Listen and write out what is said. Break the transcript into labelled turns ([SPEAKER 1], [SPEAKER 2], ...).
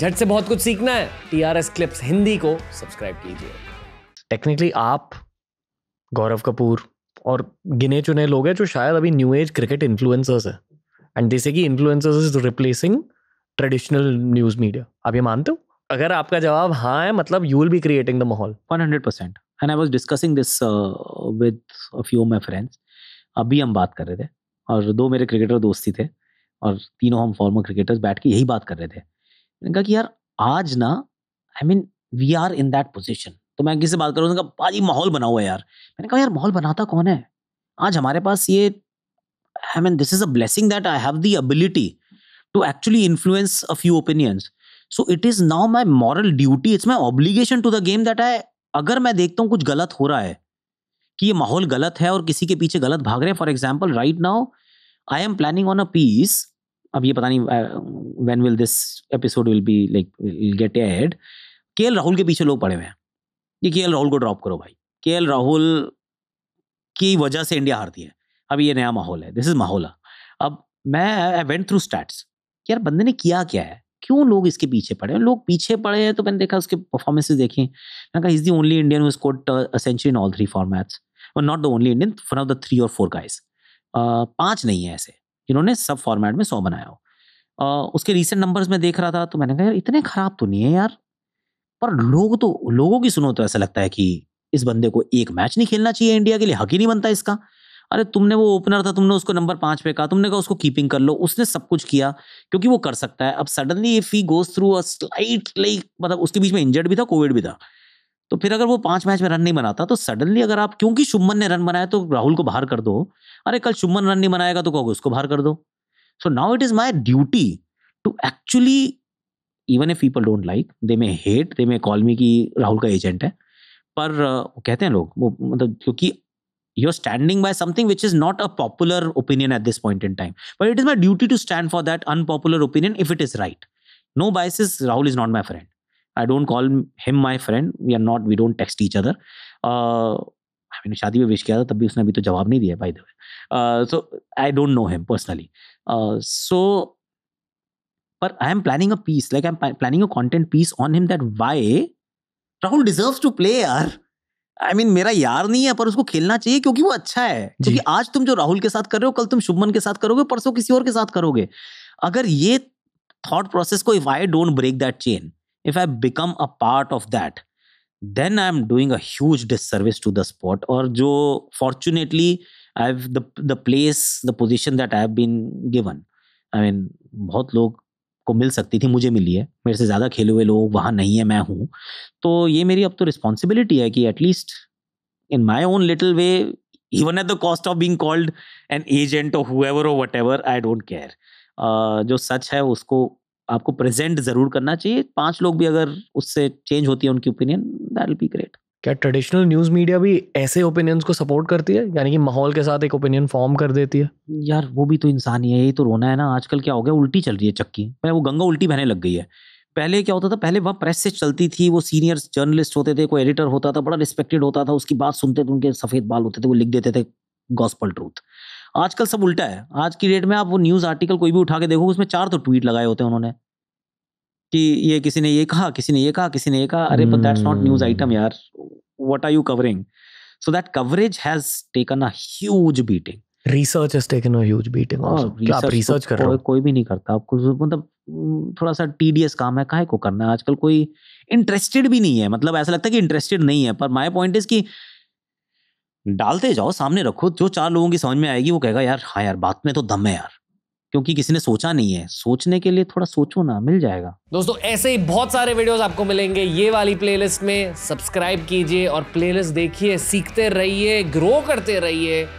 [SPEAKER 1] झट से बहुत कुछ सीखना है T R S clips Hindi को सब्सक्राइब कीजिए टेक्निकली आप गौरव कपूर और गिने चुने लोग हैं जो शायद अभी न्यू एज क्रिकेट इन्फ्लुएंसर्स है एंड जैसे कि influencers is replacing traditional news media आप ये मानते हो अगर आपका जवाब हाँ है मतलब you will be creating the माहौल 100 percent and I was discussing this with a few my friends अभी हम बात कर रहे
[SPEAKER 2] थे और दो मेरे क्रिकेटर दोस्ती थे और तीनों हम फॉर्मर क्रिकेटर्स बैठ के यही बात कर रहे थे कहा कि यार आज ना I mean we are in that position तो मैं किसी से बात करूँ उनका कहा भाजी माहौल बना हुआ है यार मैंने कहा यार माहौल बनाता कौन है आज हमारे पास ये I mean this is a blessing that I have the ability to actually influence a few opinions so it is now my moral duty it's my obligation to the game that I अगर मैं देखता हूँ कुछ गलत हो रहा है कि ये माहौल गलत है और किसी के पीछे गलत भाग रहे हैं for example right now I am planning on a piece अब ये पता नहीं when will this episode will be like get ahead के राहुल के पीछे लोग पड़े हुए हैं कि के राहुल को ड्रॉप करो भाई के राहुल की वजह से इंडिया हारती है अब ये नया माहौल है दिस इज माहौल अब मैं आई वेंट थ्रू स्टैट्स यार बंदे ने किया क्या है क्यों लोग इसके पीछे पड़े लोग पीछे पड़े हैं तो मैंने देखा उसके परफॉर्मेंसेज देखे मैंने कहा is the only Indian who scored century in all three formats और not the only Indian one of the three और फोर गाइज पाँच नहीं है ऐसे जिन्होंने सब फॉर्मेट में सौ बनाया हो आ, उसके रिसेंट नंबर्स में देख रहा था तो मैंने कहा यार इतने खराब तो नहीं है यार पर लोग तो लोगों की सुनो तो ऐसा लगता है कि इस बंदे को एक मैच नहीं खेलना चाहिए इंडिया के लिए हक ही नहीं बनता इसका अरे तुमने वो ओपनर था तुमने उसको नंबर पांच पे कहा तुमने कहा उसको कीपिंग कर लो उसने सब कुछ किया क्योंकि वो कर सकता है अब suddenly if he goes through a slight like मतलब उसके बीच में इंजर्ड भी था कोविड भी था तो फिर अगर वो पांच मैच में रन नहीं बनाता तो सडनली अगर आप क्योंकि शुभमन ने रन बनाया तो राहुल को बाहर कर दो अरे कल शुभमन रन नहीं बनाएगा तो कहोगे उसको बाहर कर दो so now it is my duty to actually even if people don't like they may hate they may call me की राहुल का एजेंट है पर uh, कहते हैं लोग वो मतलब क्योंकि you are standing by something which is not a popular opinion at this point in time but it is my duty to stand for that unpopular opinion if it is right no basis Rahul is not my friend I don't call him my friend we are not we don't text each other मैंने शादी में wish किया था तब भी उसने अभी तो जवाब नहीं दिया भाई so I don't know him personally so पर I am planning a piece like I am planning a content piece on him that why Rahul deserve to play or I I mean mean, मेरा यार नहीं है पर उसको खेलना चाहिए क्योंकि वो अच्छा है क्योंकि आज तुम जो राहुल के साथ कर रहे हो कल तुम शुभमन के साथ करोगे परसों किसी और के साथ करोगे अगर ये थॉट प्रोसेस को if I don't break that chain if I become a part of that then I am doing a huge disservice to the spot और जो fortunately I the the place the position that I have been given I mean बहुत लोग को मिल सकती थी मुझे मिली है मेरे से ज़्यादा खेले हुए लोग वहाँ नहीं है मैं हूँ तो ये मेरी अब तो रिस्पॉन्सिबिलिटी है कि at least in my own little way even at the cost of being called an agent of whoever oh whatever I don't care जो सच है उसको आपको प्रेजेंट जरूर करना चाहिए पांच लोग भी अगर उससे चेंज होती है उनकी opinion that
[SPEAKER 1] will be great क्या ट्रेडिशनल न्यूज मीडिया भी ऐसे ओपिनियंस को सपोर्ट करती है यानी कि माहौल के साथ एक ओपिनियन फॉर्म कर देती है यार वो भी तो इंसान ही है यही तो रोना है ना आजकल क्या हो गया उल्टी चल रही है चक्की
[SPEAKER 2] पहले वो गंगा उल्टी बहने लग गई है पहले क्या होता था पहले वह प्रेस से चलती थी वो सीनियर जर्नलिस्ट होते थे कोई एडिटर होता था बड़ा रिस्पेक्टेड होता था उसकी बात सुनते थे उनके सफ़ेद बाल होते थे वो लिख देते थे गॉस्पल ट्रूथ आजकल सब उल्टा है आज की डेट में आप वो न्यूज़ आर्टिकल कोई भी उठा के देखो उसमें चार तो ट्वीट लगाए होते हैं उन्होंने कि ये किसी ने ये कहा किसी ने ये कहा किसी ने ये कहा अरे दैट्स नॉट न्यूज़ आइटम यार what are you covering so that coverage has taken a huge beating
[SPEAKER 1] research has taken a huge beating आप रिसर्च तो कर रहे हो कोई भी नहीं करता आपको मतलब हम्म, थोड़ा सा टीडीएस
[SPEAKER 2] काम है काहे को करना है आजकल कोई इंटरेस्टेड भी नहीं है मतलब ऐसा लगता है कि इंटरेस्टेड नहीं है पर माय पॉइंट इज की डालते जाओ सामने रखो जो चार लोगों की समझ में आएगी वो कहेगा यार हाँ यार बात में तो दम है यार क्योंकि किसी ने सोचा नहीं है सोचने के लिए थोड़ा सोचो ना मिल जाएगा
[SPEAKER 1] दोस्तों ऐसे ही बहुत सारे वीडियोस आपको मिलेंगे ये वाली प्लेलिस्ट में सब्सक्राइब कीजिए और प्लेलिस्ट देखिए सीखते रहिए ग्रो करते रहिए